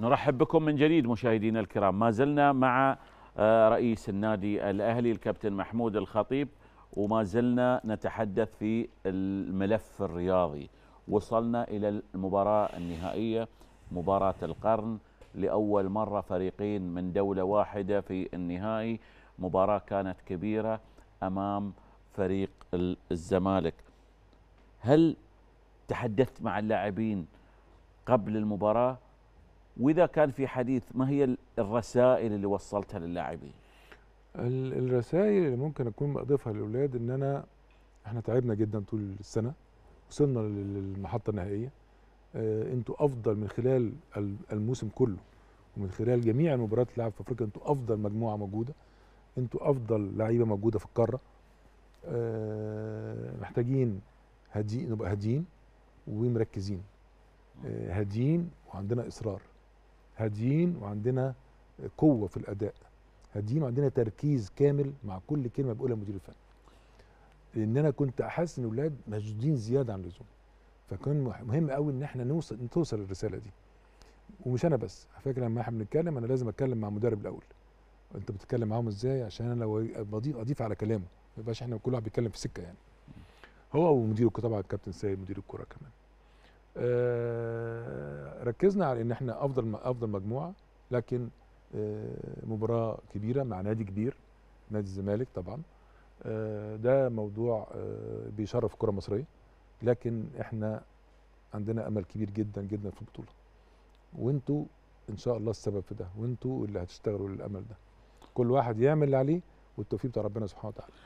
نرحب بكم من جديد مشاهدينا الكرام ما زلنا مع آه، رئيس النادي الأهلي الكابتن محمود الخطيب وما زلنا نتحدث في الملف الرياضي وصلنا إلى المباراة النهائية مباراة القرن لأول مرة فريقين من دولة واحدة في النهائي مباراة كانت كبيرة أمام فريق الزمالك هل تحدثت مع اللاعبين قبل المباراة واذا كان في حديث ما هي الرسائل اللي وصلتها للاعبين؟ الرسائل اللي ممكن اكون بضيفها للاولاد ان انا احنا تعبنا جدا طول السنه وصلنا للمحطه النهائيه آه انتوا افضل من خلال الموسم كله ومن خلال جميع المباريات اللي لعب في افريقيا انتوا افضل مجموعه موجوده انتوا افضل لعيبه موجوده في القاره آه محتاجين هاديين نبقى هاديين ومركزين آه هاديين وعندنا اصرار هاديين وعندنا قوه في الاداء هاديين وعندنا تركيز كامل مع كل كلمه بقولها المدير الفني لان انا كنت احس ان الاولاد مشدودين زياده عن اللزوم فكان مهم قوي ان احنا نوصل إن توصل الرساله دي ومش انا بس على فكره لما احنا بنتكلم انا لازم اتكلم مع المدرب الاول انت بتتكلم معاهم ازاي عشان انا لو بضيف اضيف على كلامه ما يبقاش احنا كل واحد بيتكلم في سكه يعني هو ومدير طبعا الكابتن سيد مدير الكوره كمان آه، ركزنا على ان احنا افضل افضل مجموعه لكن آه، مباراه كبيره مع نادي كبير نادي الزمالك طبعا آه، ده موضوع آه، بيشرف الكره المصريه لكن احنا عندنا امل كبير جدا جدا في البطوله وانتوا ان شاء الله السبب في ده وانتوا اللي هتشتغلوا للامل ده كل واحد يعمل اللي عليه والتوفيق بتاع ربنا سبحانه وتعالى